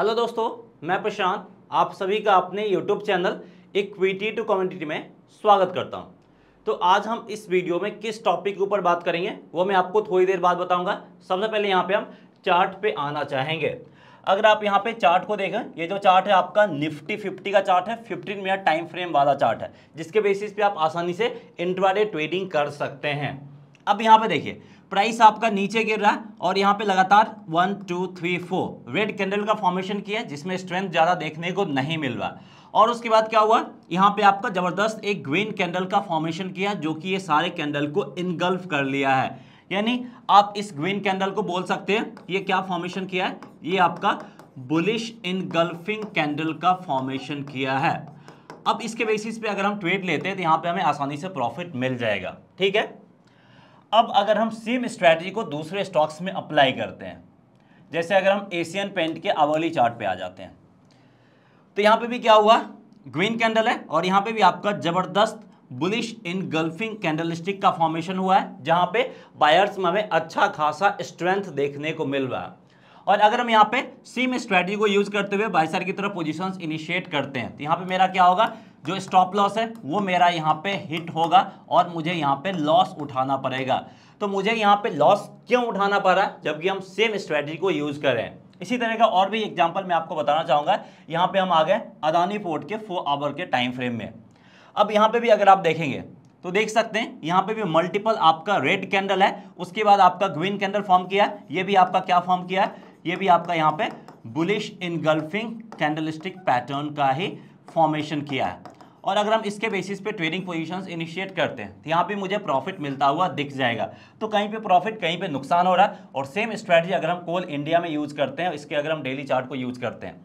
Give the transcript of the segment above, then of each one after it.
hello दोस्तों मैं प्रशांत आप सभी का अपने YouTube channel equity to community में स्वागत करता हूं तो आज हम इस वीडियो में किस टॉपिक के ऊपर बात करेंगे वो मैं आपको थोड़ी देर बाद बताऊंगा सबसे पहले यहाँ पे हम चार्ट पे आना चाहेंगे अगर आप यहाँ पे चार्ट को देखें ये जो चार्ट है आपका निफ्टी फिफ्टी का चार्ट है फिफ्टीन मिनट टाइम फ्रेम वाला चार्ट है जिसके बेसिस पे आप आसानी से इंटरवाडे ट्रेडिंग कर सकते हैं अब यहाँ पे देखिए प्राइस आपका नीचे गिर रहा है और यहाँ पे लगातार one two three four red candle का फॉर्मेशन किया है जिसमें स्ट्रेंथ ज़्यादा देखने को नहीं मिल रहा और उसके बाद क्या हुआ यहाँ पे आपका ज़बरदस्त एक ग्रीन कैंडल का फॉर्मेशन किया जो कि ये सारे कैंडल को इनगल्फ कर लिया है यानी आप इस ग्रीन कैंडल को बोल सकते हैं ये क्या फॉर्मेशन किया है ये आपका बुलिश इनगल्फिंग कैंडल का फॉर्मेशन किया है अब इसके बेसिस पे अगर हम ट्रेड लेते हैं तो यहाँ पे हमें आसानी से प्रॉफिट मिल जाएगा ठीक है अब अगर हम सेम स्ट्रैटेजी को दूसरे स्टॉक्स में अप्लाई करते हैं जैसे अगर हम एशियन पेंट के अवर्ली चार्ट पे आ जाते हैं तो यहाँ पे भी क्या हुआ ग्रीन कैंडल है और यहाँ पे भी आपका जबरदस्त bullish engulfing candlestick का फॉर्मेशन हुआ है जहाँ पे बायर्स में हमें अच्छा खासा स्ट्रेंथ देखने को मिल रहा है और अगर हम यहाँ पे सेम स्ट्रैटी को यूज करते हुए बाइसर की तरफ पोजिशन इनिशिएट करते हैं तो यहाँ पे मेरा क्या होगा जो स्टॉप लॉस है वो मेरा यहाँ पे हिट होगा और मुझे यहाँ पे लॉस उठाना पड़ेगा तो मुझे यहाँ पे लॉस क्यों उठाना पड़ रहा है जबकि हम सेम स्ट्रेटजी को यूज़ कर रहे हैं इसी तरह का और भी एग्जाम्पल मैं आपको बताना चाहूँगा यहाँ पे हम आ गए अदानी पोर्ट के फोर आवर के टाइम फ्रेम में अब यहाँ पे भी अगर आप देखेंगे तो देख सकते हैं यहाँ पे भी मल्टीपल आपका रेड कैंडल है उसके बाद आपका ग्रीन कैंडल फॉर्म किया है ये भी आपका क्या फॉर्म किया है ये भी आपका यहाँ पे बुलिश इनगल्फिंग कैंडलिस्टिक पैटर्न का ही फॉर्मेशन किया है और अगर हम इसके बेसिस पे ट्रेडिंग पोजीशंस इनिशिएट करते हैं तो यहाँ पे मुझे प्रॉफिट मिलता हुआ दिख जाएगा तो कहीं पे प्रॉफिट कहीं पे नुकसान हो रहा है और सेम स्ट्रैटेजी अगर हम कोल इंडिया में यूज़ करते हैं इसके अगर हम डेली चार्ट को यूज़ करते हैं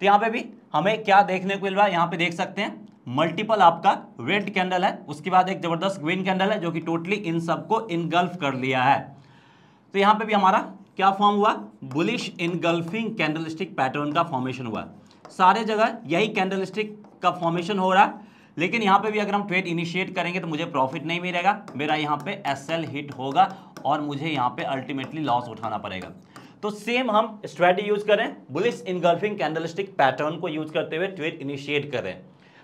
तो यहाँ पे भी हमें क्या देखने को मिल रहा है यहाँ पर देख सकते हैं मल्टीपल आपका रेड कैंडल है उसके बाद एक ज़बरदस्त ग्रीन कैंडल है जो कि टोटली इन सबको इनगल्फ कर लिया है तो यहाँ पे भी हमारा क्या फॉर्म हुआ बुलिश इनगल्फिंग कैंडलस्टिक पैटर्न का फॉर्मेशन हुआ सारे जगह यही कैंडल स्टिक का फॉर्मेशन हो रहा है लेकिन यहाँ पे भी अगर हम ट्रेड इनिशिएट करेंगे तो मुझे प्रॉफिट नहीं मिलेगा मेरा यहाँ पे एस हिट होगा और मुझे यहाँ पे अल्टीमेटली लॉस उठाना पड़ेगा तो सेम हम स्ट्रेटी यूज करें बुलिस इनगल्फिंग कैंडलस्टिक पैटर्न को यूज करते हुए ट्रेड इनिशिएट करें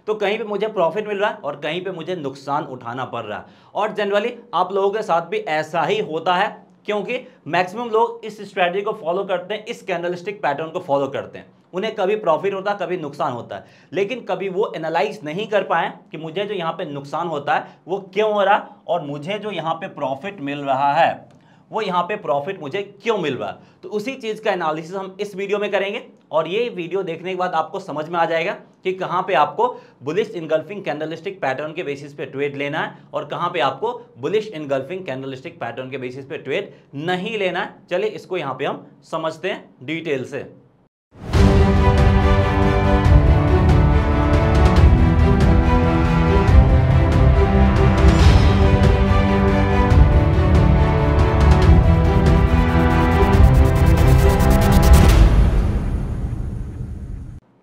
तो कहीं पे मुझे प्रॉफिट मिल रहा है और कहीं पे मुझे नुकसान उठाना पड़ रहा है और जनरली आप लोगों के साथ भी ऐसा ही होता है क्योंकि मैक्सिमम लोग इस स्ट्रेटजी को फॉलो करते हैं इस कैंडलिस्टिक पैटर्न को फॉलो करते हैं उन्हें कभी प्रॉफिट होता है कभी नुकसान होता है लेकिन कभी वो एनालाइज नहीं कर पाए कि मुझे जो यहाँ पे नुकसान होता है वो क्यों हो रहा और मुझे जो यहाँ पे प्रॉफिट मिल रहा है वो यहाँ पे प्रॉफिट मुझे क्यों मिल रहा है तो उसी चीज़ का एनालिसिस हम इस वीडियो में करेंगे और ये वीडियो देखने के बाद आपको समझ में आ जाएगा कि कहाँ पे आपको बुलिश इनगल्फिंग कैंडलिस्टिक पैटर्न के बेसिस पे ट्रेड लेना है और कहाँ पे आपको बुलिश इनगल्फिंग कैंडलिस्टिक पैटर्न के बेसिस पे ट्रेड नहीं लेना है चलिए इसको यहाँ पे हम समझते हैं डिटेल से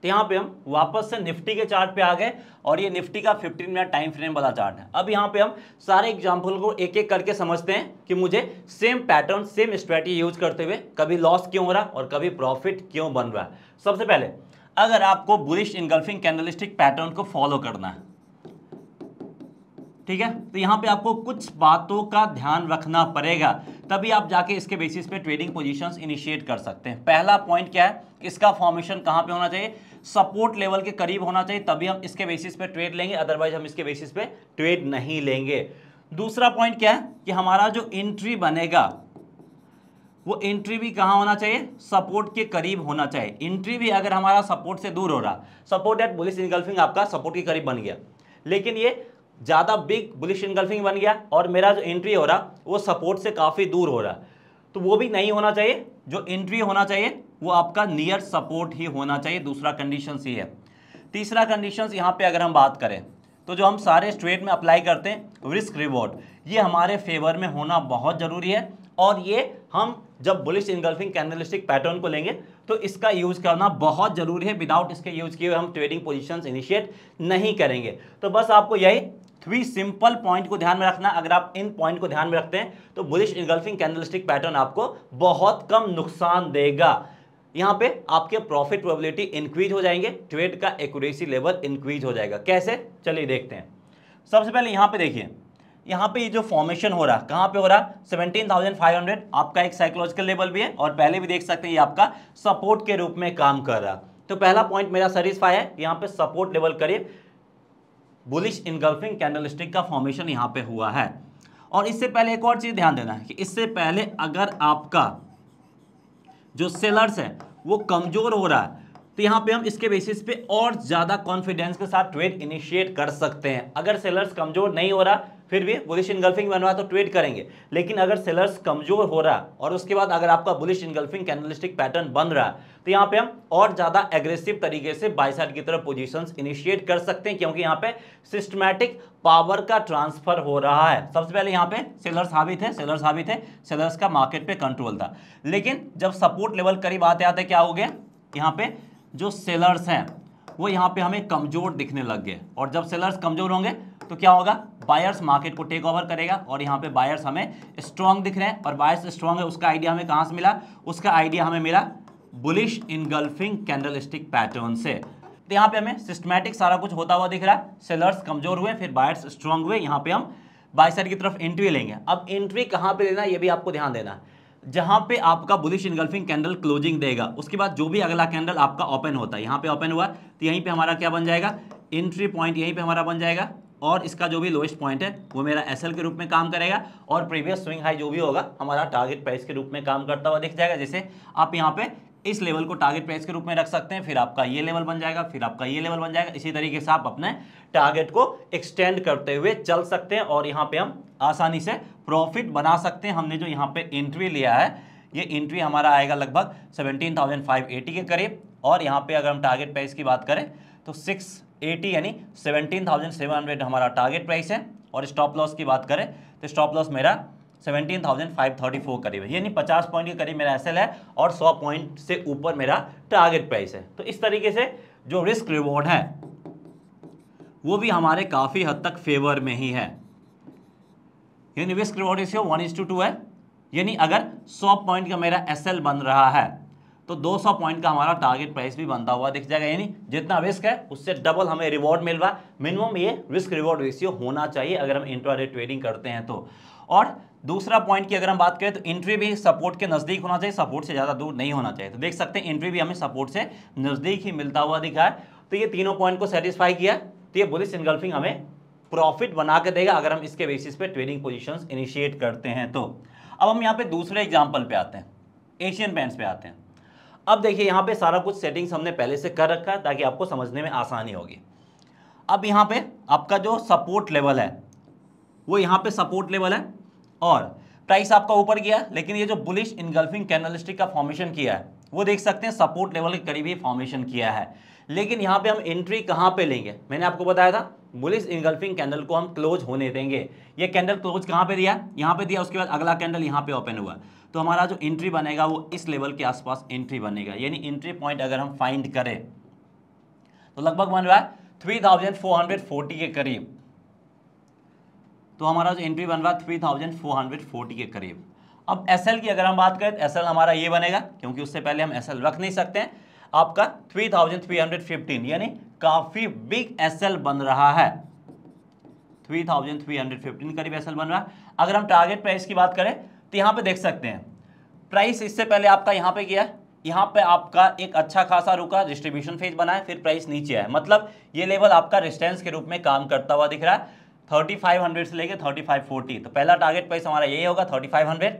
तो यहाँ पे हम वापस से निफ्टी के चार्ट पे आ गए और ये निफ्टी का 15 मिनट टाइम फ्रेम वाला चार्ट है अब यहाँ पे हम सारे एग्जाम्पल को एक एक करके समझते हैं कि मुझे same pattern same strategy use करते हुए कभी लॉस क्यों हो रहा और कभी प्रॉफिट क्यों बन रहा है सबसे पहले अगर आपको बुरिश इनगल्फिंग कैंडलिस्टिक पैटर्न को फॉलो करना है ठीक है तो यहाँ पे आपको कुछ बातों का ध्यान रखना पड़ेगा तभी आप जाके इसके बेसिस पे ट्रेडिंग पोजीशंस इनिशिएट कर सकते हैं पहला पॉइंट क्या है इसका फॉर्मेशन कहाँ पे होना चाहिए सपोर्ट लेवल के करीब होना चाहिए तभी हम इसके बेसिस पे ट्रेड लेंगे अदरवाइज हम इसके बेसिस पे ट्रेड नहीं लेंगे दूसरा पॉइंट क्या है कि हमारा जो एंट्री बनेगा वो एंट्री भी कहाँ होना चाहिए सपोर्ट के करीब होना चाहिए एंट्री भी अगर हमारा सपोर्ट से दूर हो रहा सपोर्ट एट बुलिस इनगल्फिंग आपका सपोर्ट के करीब बन गया लेकिन ये ज़्यादा बिग बुलिश इनगल्फिंग बन गया और मेरा जो एंट्री हो रहा वो सपोर्ट से काफ़ी दूर हो रहा तो वो भी नहीं होना चाहिए जो एंट्री होना चाहिए वो आपका नियर सपोर्ट ही होना चाहिए दूसरा कंडीशन ही है तीसरा कंडीशन यहाँ पे अगर हम बात करें तो जो हम सारे स्ट्रेट में अप्लाई करते हैं रिस्क रिवॉर्ड ये हमारे फेवर में होना बहुत ज़रूरी है और ये हम जब बुलिश इनगल्फिंग कैनलिस्टिक पैटर्न को लेंगे तो इसका यूज़ करना बहुत ज़रूरी है विदाउट इसके यूज़ किए हम ट्रेडिंग पोजीशंस इनिशिएट नहीं करेंगे तो बस आपको यही थ्री सिंपल पॉइंट को ध्यान में रखना अगर आप इन पॉइंट को ध्यान में रखते हैं तो बुलिश इनगल्फिंग कैंडलस्टिक पैटर्न आपको बहुत कम नुकसान देगा यहाँ पे आपके प्रॉफिट प्रोबेबिलिटी इंक्रीज हो जाएंगे ट्रेड का एक्यूरेसी लेवल इंक्रीज हो जाएगा कैसे चलिए देखते हैं सबसे पहले यहाँ पे देखिए यहाँ पे ये जो फॉर्मेशन हो रहा है कहाँ पे हो रहा है सेवनटीन थाउजेंड फाइव हंड्रेड आपका एक साइकोलॉजिकल लेवल भी है और पहले भी देख सकते हैं ये आपका सपोर्ट के रूप में काम कर रहा तो पहला पॉइंट मेरा सेटिस्फाई है यहाँ पे सपोर्ट लेवल करीब बुलिश इनगल्फिंग कैंडलस्टिक का फॉर्मेशन यहाँ पे हुआ है और इससे पहले एक और चीज़ ध्यान देना है कि इससे पहले अगर आपका जो सेलर्स है वो कमज़ोर हो रहा है तो यहाँ पे हम इसके बेसिस पे और ज़्यादा कॉन्फिडेंस के साथ ट्रेड इनिशिएट कर सकते हैं अगर सेलर्स कमज़ोर नहीं हो रहा फिर भी बुलिश इनगल्फिंग बनवा तो ट्रेड करेंगे लेकिन अगर सेलर्स कमज़ोर हो रहा और उसके बाद अगर आपका बुलिश इनगल्फिंग कैनलिस्टिक पैटर्न बन रहा तो यहाँ पे हम और ज़्यादा एग्रेसिव तरीके से बाई साइड की तरफ पोजीशंस इनिशिएट कर सकते हैं क्योंकि यहाँ पे सिस्टमैटिक पावर का ट्रांसफर हो रहा है सबसे पहले यहाँ पे सेलर्स हावी थे सेलर्स हावी थे सेलर्स का मार्केट पे कंट्रोल था लेकिन जब सपोर्ट लेवल करीब आते आते क्या हो गया यहाँ पे जो सेलर्स हैं वो यहाँ पे हमें कमज़ोर दिखने लग गए और जब सेलर्स कमज़ोर होंगे तो क्या होगा बायर्स मार्केट को टेक ओवर करेगा और यहाँ पे बायर्स हमें स्ट्रांग दिख रहे हैं और बायर्स स्ट्रांग है उसका आइडिया हमें कहाँ से मिला उसका आइडिया हमें मिला bullish engulfing candle stick pattern से तो यहाँ पे हमें सिस्टमैटिक सारा कुछ होता हुआ दिख रहा है सेलर्स कमज़ोर हुए फिर बायर्स स्ट्रॉन्ग हुए यहाँ पे हम बायसर की तरफ एंट्री लेंगे अब एंट्री कहाँ पे लेना ये भी आपको ध्यान देना है जहां पे आपका बुलिश इनगल्फिंग कैंडल क्लोजिंग देगा उसके बाद जो भी अगला कैंडल आपका ओपन होता है यहाँ पे ओपन हुआ तो यहीं पे हमारा क्या बन जाएगा एंट्री पॉइंट यहीं पे हमारा बन जाएगा और इसका जो भी लोएस्ट पॉइंट है वो मेरा एस के रूप में काम करेगा और प्रीवियस स्विंग हाई जो भी होगा हमारा टारगेट प्राइस के रूप में काम करता हुआ दिख जाएगा जैसे आप यहाँ पे इस लेवल को टारगेट प्राइस के रूप में रख सकते हैं फिर आपका ये लेवल बन जाएगा फिर आपका ये लेवल बन जाएगा इसी तरीके से आप अपने टारगेट को एक्सटेंड करते हुए चल सकते हैं और यहाँ पे हम आसानी से प्रॉफिट बना सकते हैं हमने जो यहाँ पे एंट्री लिया है ये एंट्री हमारा आएगा लगभग सेवनटीन के करीब और यहाँ पर अगर हम टारगेट प्राइस की बात करें तो सिक्स यानी सेवनटीन हमारा टारगेट प्राइस है और स्टॉप लॉस की बात करें तो स्टॉप लॉस मेरा seventeen thousand five thirty four करीब है यानी पचास पॉइंट के करीब मेरा एसएल है और सौ पॉइंट से ऊपर मेरा टारगेट प्राइस है तो इस तरीके से जो रिस्क रिवॉर्ड है वो भी हमारे काफ़ी हद तक फेवर में ही है यानी रिस्क रिवॉर्ड इसे वन इज टू टू है यानी अगर सौ पॉइंट का मेरा एस बन रहा है तो 200 पॉइंट का हमारा टारगेट प्राइस भी बनता हुआ दिख जाएगा यानी जितना रिस्क है उससे डबल हमें रिवॉर्ड मिल रहा है मिनिमम ये रिस्क रिवॉर्ड रेशियो होना चाहिए अगर हम इंट्राडे ट्रेडिंग करते हैं तो और दूसरा पॉइंट की अगर हम बात करें तो एंट्री भी सपोर्ट के नज़दीक होना चाहिए सपोर्ट से ज़्यादा दूर नहीं होना चाहिए तो देख सकते हैं एंट्री भी हमें सपोर्ट से नज़दीक ही मिलता हुआ दिखा है तो ये तीनों पॉइंट को सेटिस्फाई किया तो ये बुलिस इनगल्फिंग हमें प्रॉफिट बना के देगा अगर हम इसके बेसिस पे ट्रेडिंग पोजिशन इनिशिएट करते हैं तो अब हम यहाँ पे दूसरे एग्जाम्पल पे आते हैं एशियन पेंट्स पे आते हैं अब देखिए यहाँ पे सारा कुछ सेटिंग्स हमने पहले से कर रखा है ताकि आपको समझने में आसानी होगी अब यहाँ पे आपका जो सपोर्ट लेवल है वो यहाँ पे सपोर्ट लेवल है और प्राइस आपका ऊपर गया लेकिन ये जो बुलिश इनगल्फिंग कैनलिस्टिक का फॉर्मेशन किया है वो देख सकते हैं सपोर्ट लेवल के करीब ही फॉर्मेशन किया है लेकिन यहाँ पे हम एंट्री कहाँ पे लेंगे मैंने आपको बताया था बुलिस इनगल्फिंग कैंडल को हम क्लोज होने देंगे ये कैंडल क्लोज कहाँ पे दिया यहाँ पे दिया उसके बाद अगला कैंडल यहाँ पे ओपन हुआ तो हमारा जो एंट्री बनेगा वो इस लेवल के आसपास एंट्री बनेगा यानी एंट्री पॉइंट अगर हम फाइंड करें तो लगभग मान रहा है three thousand four hundred forty के करीब तो हमारा जो एंट्री बन रहा है three thousand four hundred forty के करीब अब एस की अगर हम बात करें तो एस हमारा ये बनेगा क्योंकि उससे पहले हम एस रख नहीं सकते हैं आपका फिफ्टीन यानी काफ़ी बिग एस बन रहा है 3,315 करीब एस बन रहा है अगर हम टारगेट प्राइस की बात करें तो यहाँ पे देख सकते हैं प्राइस इससे पहले आपका यहाँ पे किया है यहाँ पे आपका एक अच्छा खासा रुका डिस्ट्रीब्यूशन फेज बना है फिर प्राइस नीचे है मतलब ये लेवल आपका रिस्टेंस के रूप में काम करता हुआ दिख रहा है थर्टी फाइव हंड्रेड से लेके थर्टी फाइव फोर्टी तो पहला टारगेट प्राइस हमारा यही होगा थर्टी फाइव हंड्रेड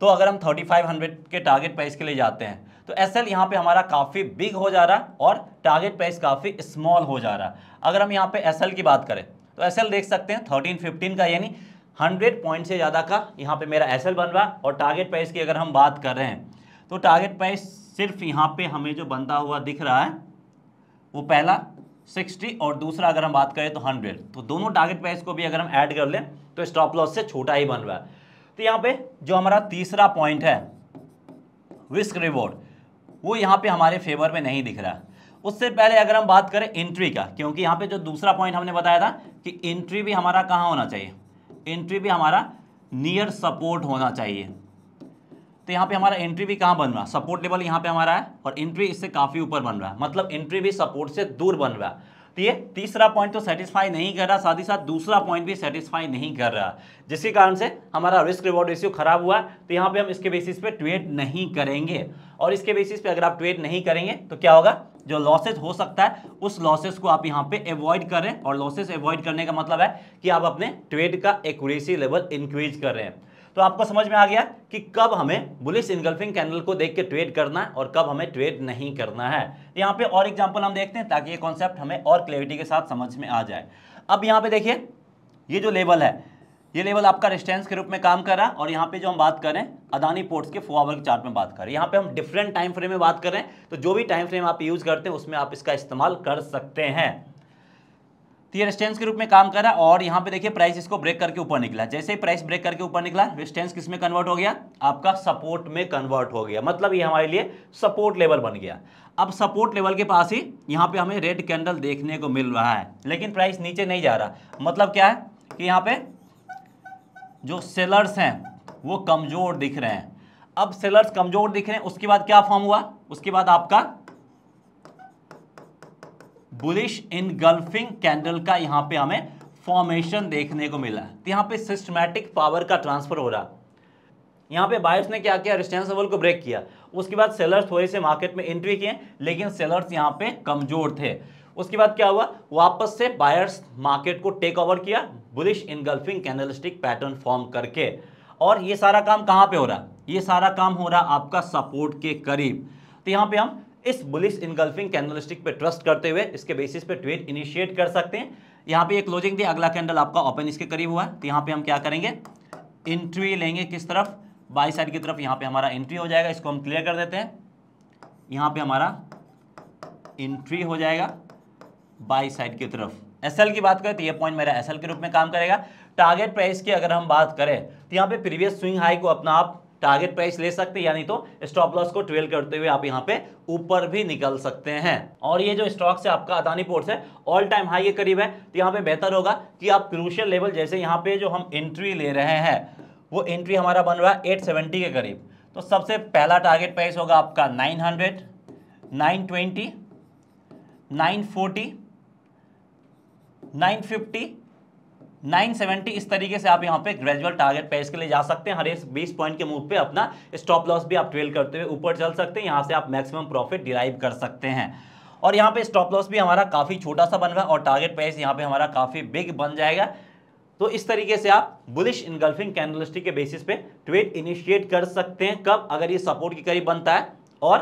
तो अगर हम थर्टी फाइव हंड्रेड के टारगेट प्राइस के लिए जाते हैं तो एस एल यहाँ पर हमारा काफ़ी बिग हो जा रहा है और टारगेट प्राइस काफ़ी स्मॉल हो जा रहा है अगर हम यहाँ पे एस एल की बात करें तो एस एल देख सकते हैं थर्टीन फिफ्टीन का यानी हंड्रेड पॉइंट से ज़्यादा का यहाँ पे मेरा एसएल बन रहा और टारगेट प्राइस की अगर हम बात कर रहे हैं तो टारगेट प्राइस सिर्फ यहाँ पे हमें जो बनता हुआ दिख रहा है वो पहला सिक्सटी और दूसरा अगर हम बात करें तो हंड्रेड तो दोनों टारगेट प्राइस को भी अगर हम ऐड कर लें तो स्टॉप लॉस से छोटा ही बन रहा है तो यहाँ पर जो हमारा तीसरा पॉइंट है रिस्क रिवॉर्ड वो यहाँ पर हमारे फेवर में नहीं दिख रहा है उससे पहले अगर हम बात करें एंट्री का क्योंकि यहाँ पे जो दूसरा पॉइंट हमने बताया था कि एंट्री भी हमारा कहाँ होना चाहिए एंट्री भी हमारा नियर सपोर्ट होना चाहिए तो यहाँ पे हमारा एंट्री भी कहाँ बन रहा है सपोर्ट लेवल यहाँ पे हमारा है और एंट्री इससे काफ़ी ऊपर बन रहा है मतलब एंट्री भी सपोर्ट से दूर बन रहा है तो ये तीसरा पॉइंट तो सेटिस्फाई नहीं कर रहा साथ ही साथ दूसरा पॉइंट भी सेटिस्फाई नहीं कर रहा जिसके कारण से हमारा रिस्क रिवॉर्ड रेशियो खराब हुआ तो यहाँ पे हम इसके बेसिस पे ट्वेट नहीं करेंगे और इसके बेसिस पे अगर आप ट्वेट नहीं करेंगे तो क्या होगा जो लॉसेस हो सकता है उस लॉसेस को आप यहाँ पे अवॉइड करें और लॉसेस अवॉइड करने का मतलब है कि आप अपने ट्रेड का एक्यूरेसी लेवल इंक्रीज कर रहे हैं तो आपको समझ में आ गया कि कब हमें बुलिस इनगल्फिंग कैंडल को देख के ट्रेड करना है और कब हमें ट्रेड नहीं करना है यहाँ पे और एग्जाम्पल हम देखते हैं ताकि ये कॉन्सेप्ट हमें और क्लैरिटी के साथ समझ में आ जाए अब यहाँ पे देखिए ये जो लेवल है ये लेवल आपका रेस्टेंस के रूप में काम कर रहा है और यहाँ पे जो हम बात करें अदानी पोर्ट्स के फोआवर के चार्ट में बात करें यहाँ पे हम डिफरेंट टाइम फ्रेम में बात करें तो जो भी टाइम फ्रेम आप यूज़ करते हैं उसमें आप इसका इस्तेमाल कर सकते हैं तो ये रेस्टेंस के रूप में काम कर रहा है और यहाँ पे देखिए प्राइस इसको ब्रेक करके ऊपर निकला जैसे ही प्राइस ब्रेक करके ऊपर निकला रेस्टेंस किस में कन्वर्ट हो गया आपका सपोर्ट में कन्वर्ट हो गया मतलब ये हमारे लिए सपोर्ट लेवल बन गया अब सपोर्ट लेवल के पास ही यहाँ पे हमें रेड कैंडल देखने को मिल रहा है लेकिन प्राइस नीचे नहीं जा रहा मतलब क्या है कि यहाँ पे जो सेलर्स हैं वो कमज़ोर दिख रहे हैं अब सेलर्स कमज़ोर दिख रहे हैं उसके बाद क्या फॉर्म हुआ उसके बाद आपका बुलिश इनगल्फिंग कैंडल का यहां पे हमें फॉर्मेशन देखने को मिला तो यहाँ पे सिस्टमैटिक पावर का ट्रांसफर हो रहा यहाँ पे बायर्स ने क्या किया रिस्टेंस को ब्रेक किया उसके बाद सेलर्स थोड़े से मार्केट में एंट्री किए लेकिन सेलर्स यहां पे कमज़ोर थे उसके बाद क्या हुआ वापस से बायर्स मार्केट को टेक ओवर किया bullish engulfing candlestick pattern form करके और ये सारा काम कहाँ पे हो रहा ये सारा काम हो रहा आपका सपोर्ट के करीब तो यहाँ पे हम इस बुलिश इनगल्फिंग कैनलिस्टिक पे ट्रस्ट करते हुए इसके बेसिस पे ट्रेड इनिशिएट कर सकते हैं यहाँ पे एक क्लोजिंग थी अगला कैंडल आपका ओपन इसके करीब हुआ तो यहाँ पे हम क्या करेंगे एंट्री लेंगे किस तरफ बाई साइड की तरफ यहाँ पे हमारा एंट्री हो जाएगा इसको हम क्लियर कर देते हैं यहाँ पे हमारा एंट्री हो जाएगा बाई साइड की तरफ एसएल की बात करें तो ये पॉइंट मेरा एसएल के रूप में काम करेगा टारगेट प्राइस की अगर हम बात करें तो यहाँ पे प्रीवियस स्विंग हाई को अपना आप टारगेट प्राइस ले सकते हैं यानी तो स्टॉप लॉस को ट्वेल्व करते हुए आप यहाँ पे ऊपर भी निकल सकते हैं और ये जो स्टॉक्स है आपका अदानी पोर्ट्स है ऑल टाइम हाई के करीब है तो यहाँ पे बेहतर होगा कि आप क्रूशियल लेवल जैसे यहाँ पे जो हम एंट्री ले रहे हैं वो एंट्री हमारा बन रहा है एट के करीब तो सबसे पहला टारगेट प्राइस होगा आपका nine hundred nine twenty nine forty 970 इस तरीके से आप यहाँ पे ग्रेजुअल टारगेट पेज के लिए जा सकते हैं हर एक 20 पॉइंट के मूव पे अपना स्टॉप लॉस भी आप ट्रेल करते हुए ऊपर चल सकते हैं यहाँ से आप मैक्सिमम प्रॉफिट डिराइव कर सकते हैं और यहाँ पे स्टॉप लॉस भी हमारा काफ़ी छोटा सा बन रहा है और टारगेट पेज यहाँ पे हमारा काफ़ी बिग बन जाएगा तो इस तरीके से आप बुलिश इनगल्फिंग कैंडलिस्टिक के बेसिस पे ट्रेड इनिशिएट कर सकते हैं कब अगर ये सपोर्ट के करीब बनता है और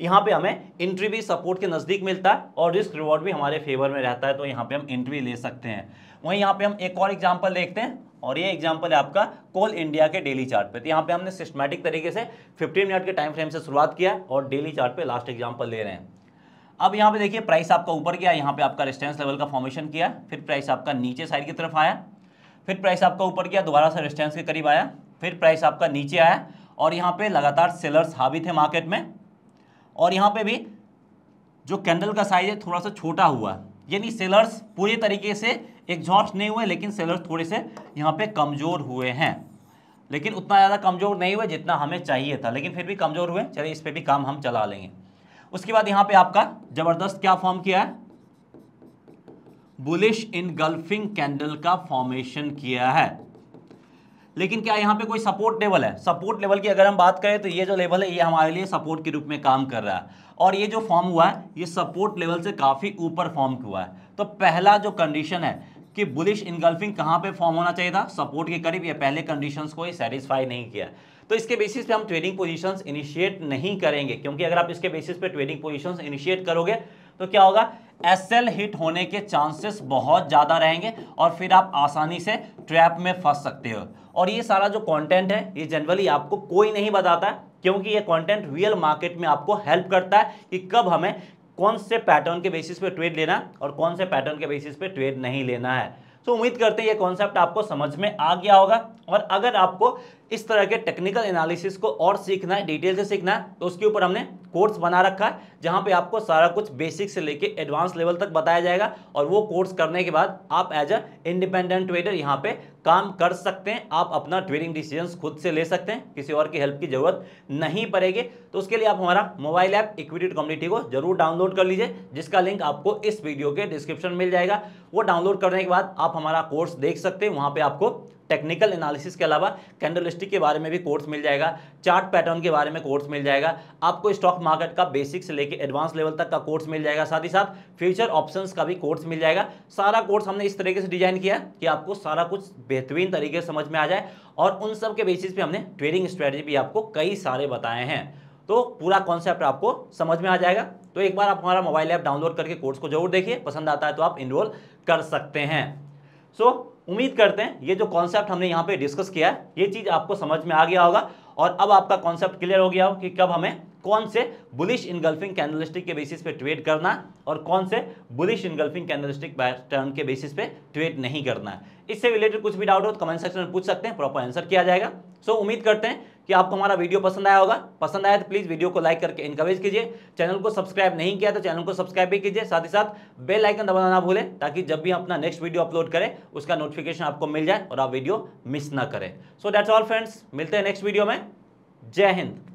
यहाँ पे हमें इंट्री भी सपोर्ट के नज़दीक मिलता है और रिस्क रिवॉर्ड भी हमारे फेवर में रहता है तो यहाँ पे हम इंट्री ले सकते हैं वहीं यहाँ पे हम एक और एग्जांपल देखते हैं और ये एग्जांपल है आपका कोल इंडिया के डेली चार्ट पे तो यहाँ पे हमने सिस्टमेटिक तरीके से 15 मिनट के टाइम फ्रेम से शुरुआत किया और डेली चार्ट पे लास्ट एग्जाम्पल ले रहे हैं अब यहाँ पे देखिए प्राइस आपका ऊपर गया यहाँ पे आपका रिस्टेंस लेवल का फॉर्मेशन किया फिर प्राइस आपका नीचे साइड की तरफ आया फिर प्राइस आपका ऊपर गया दोबारा से रिस्टेंस के करीब आया फिर प्राइस आपका नीचे आया और यहाँ पे लगातार सेलर्स हावी थे मार्केट में और यहाँ पे भी जो कैंडल का साइज है थोड़ा सा छोटा हुआ यानी सेलर्स पूरे तरीके से एग्जॉस्ट नहीं हुए लेकिन सेलर्स थोड़े से यहाँ पे कमज़ोर हुए हैं लेकिन उतना ज़्यादा कमज़ोर नहीं हुए जितना हमें चाहिए था लेकिन फिर भी कमज़ोर हुए चलिए इस पर भी काम हम चला लेंगे उसके बाद यहाँ पे आपका ज़बरदस्त क्या फॉर्म किया है बुलिश इन गल्फिंग कैंडल का फॉर्मेशन किया है लेकिन क्या यहाँ पे कोई सपोर्ट लेवल है सपोर्ट लेवल की अगर हम बात करें तो ये जो लेवल है ये हमारे लिए सपोर्ट के रूप में काम कर रहा है और ये जो फॉर्म हुआ है ये सपोर्ट लेवल से काफ़ी ऊपर फॉर्म हुआ है तो पहला जो कंडीशन है कि बुलिश इनगल्फिंग कहाँ पे फॉर्म होना चाहिए था सपोर्ट के करीब या पहले कंडीशंस को ही सेटिस्फाई नहीं किया तो इसके बेसिस पे हम ट्रेडिंग पोजीशंस इनिशिएट नहीं करेंगे क्योंकि अगर आप इसके बेसिस पे ट्रेडिंग पोजीशंस इनिशिएट करोगे तो क्या होगा एसएल हिट होने के चांसेस बहुत ज़्यादा रहेंगे और फिर आप आसानी से ट्रैप में फंस सकते हो और ये सारा जो कंटेंट है ये जनरली आपको कोई नहीं बताता है क्योंकि ये कंटेंट रियल मार्केट में आपको हेल्प करता है कि कब हमें कौन से पैटर्न के बेसिस पे ट्रेड लेना और कौन से पैटर्न के बेसिस पे ट्रेड नहीं लेना है तो उम्मीद करते हैं ये कॉन्सेप्ट आपको समझ में आ गया होगा और अगर आपको इस तरह के टेक्निकल एनालिसिस को और सीखना है डिटेल से सीखना है तो उसके ऊपर हमने कोर्स बना रखा है जहाँ पे आपको सारा कुछ बेसिक से लेके एडवांस लेवल तक बताया जाएगा और वो कोर्स करने के बाद आप एज अ इंडिपेंडेंट ट्रेडर यहाँ पे काम कर सकते हैं आप अपना ट्रेडिंग डिसीजंस खुद से ले सकते हैं किसी और की हेल्प की जरूरत नहीं पड़ेगी तो उसके लिए आप हमारा मोबाइल ऐप इक्विटेड कम्युनिटी को जरूर डाउनलोड कर लीजिए जिसका लिंक आपको इस वीडियो के डिस्क्रिप्शन मिल जाएगा वो डाउनलोड करने के बाद आप हमारा कोर्स देख सकते हैं वहाँ पर आपको टेक्निकल एनालिसिस के अलावा कैंडल के बारे में भी कोर्स मिल जाएगा चार्ट पैटर्न के बारे में कोर्स मिल जाएगा आपको स्टॉक मार्केट का बेसिक से लेकर एडवांस लेवल तक का कोर्स मिल जाएगा साथ ही साथ फ्यूचर ऑप्शंस का भी कोर्स मिल जाएगा सारा कोर्स हमने इस तरीके से डिजाइन किया कि आपको सारा कुछ बेहतरीन तरीके से समझ में आ जाए और उन सब के बेसिस पे हमने ट्रेडिंग स्ट्रैटेजी भी आपको कई सारे बताए हैं तो पूरा कॉन्सेप्ट आपको समझ में आ जाएगा तो एक बार आप हमारा मोबाइल ऐप डाउनलोड करके कोर्स को जरूर देखिए पसंद आता है तो आप इनरोल कर सकते हैं सो so, उम्मीद करते हैं ये जो कॉन्सेप्ट हमने यहाँ पे डिस्कस किया है ये चीज़ आपको समझ में आ गया होगा और अब आपका कॉन्सेप्ट क्लियर हो गया हो कि कब हमें कौन से बुलिश इनगल्फिंग कैंडलिस्टिक के बेसिस पे ट्रेड करना है और कौन से बुलिश इनगल्फिंग कैंडलिस्टिक पैटर्न के बेसिस पे ट्रेड नहीं करना है इससे रिलेटेड कुछ भी डाउट हो तो कमेंट सेक्शन में पूछ सकते हैं प्रॉपर आंसर किया जाएगा सो उम्मीद करते हैं कि आपको हमारा वीडियो पसंद आया होगा पसंद आया तो प्लीज़ वीडियो को लाइक करके इनकरेज कीजिए चैनल को सब्सक्राइब नहीं किया तो चैनल को सब्सक्राइब भी कीजिए साथ ही साथ बेल आइकन दबाना ना भूलें ताकि जब भी अपना नेक्स्ट वीडियो अपलोड करें उसका नोटिफिकेशन आपको मिल जाए और आप वीडियो मिस ना करें सो दैट्स ऑल फ्रेंड्स मिलते हैं नेक्स्ट वीडियो में जय हिंद